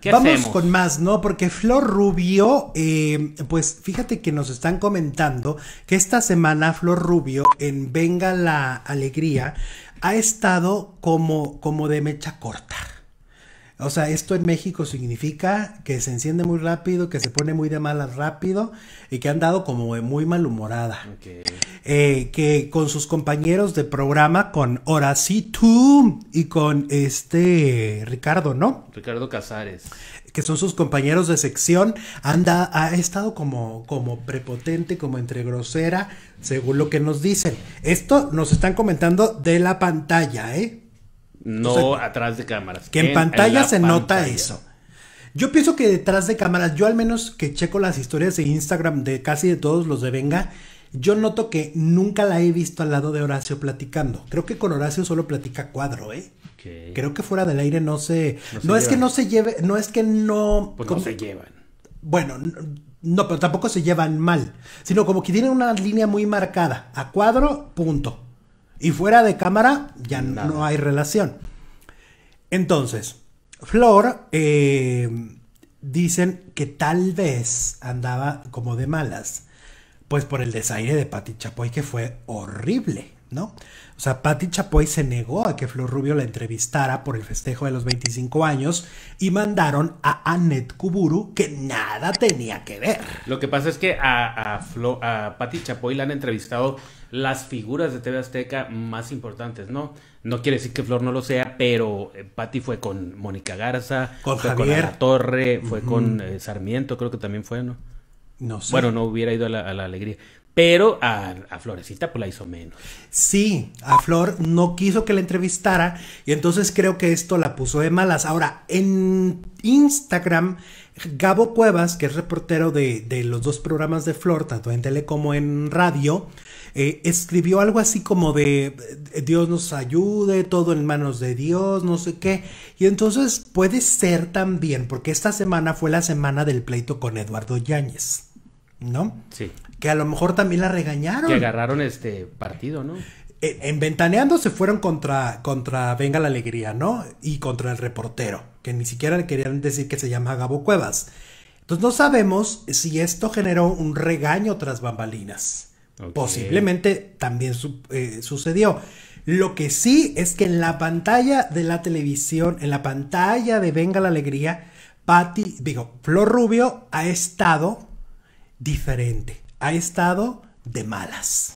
¿qué Vamos con más, ¿no? Porque Flor Rubio, eh, pues fíjate que nos están comentando que esta semana Flor Rubio en Venga la Alegría ha estado como, como de mecha corta. O sea, esto en México significa que se enciende muy rápido, que se pone muy de malas rápido y que han dado como muy malhumorada. Eh, que con sus compañeros de programa, con Horacito y con este Ricardo, ¿no? Ricardo Casares. Que son sus compañeros de sección, anda, ha estado como, como prepotente, como entre grosera, según lo que nos dicen. Esto nos están comentando de la pantalla, ¿eh? No atrás de cámaras. Que en, pantalla se nota eso. Yo pienso que detrás de cámaras, yo al menos que checo las historias de Instagram de casi de todos los de Venga, yo noto que nunca la he visto al lado de Horacio platicando. Creo que con Horacio solo platica cuadro, ¿eh? Creo que fuera del aire no se. No, es que no se lleve, no es que no. Pues se llevan. Bueno, no, pero tampoco se llevan mal, sino como que tienen una línea muy marcada. A cuadro, punto. Y fuera de cámara ya no hay relación. Entonces, Flor, eh, dicen que tal vez andaba como de malas pues por el desaire de Patti Chapoy que fue horrible, ¿no? O sea, Patti Chapoy se negó a que Flor Rubio la entrevistara por el festejo de los 25 años y mandaron a Annette Kuburu que nada tenía que ver. Lo que pasa es que a, a, a Patti Chapoy la han entrevistado las figuras de TV Azteca más importantes, ¿no? No quiere decir que Flor no lo sea, pero eh, Patti fue con Mónica Garza, con Javier. Torre, fue con eh, Sarmiento, creo que también fue, ¿no? No Bueno, no hubiera ido a la, alegría. Pero a, Florecita pues, la hizo menos. Sí, a Flor no quiso que la entrevistara y entonces creo que esto la puso de malas. Ahora, en Instagram, Gabo Cuevas, que es reportero de, los dos programas de Flor, tanto en tele como en radio, eh, escribió algo así como de eh, Dios nos ayude, todo en manos de Dios, no sé qué. Y entonces puede ser también, porque esta semana fue la semana del pleito con Eduardo Yáñez. ¿no? Sí. Que a lo mejor también la regañaron. Que agarraron este partido, ¿no? Eh, en, Ventaneando se fueron contra, contra Venga la Alegría, ¿no? Y contra el reportero, que ni siquiera le querían decir que se llama Gabo Cuevas. Entonces no sabemos si esto generó un regaño tras bambalinas. Posiblemente también eh, sucedió. Lo que sí es que en la pantalla de la televisión, en la pantalla de Venga la Alegría, Patti, digo, Flor Rubio ha estado diferente. Ha estado de malas.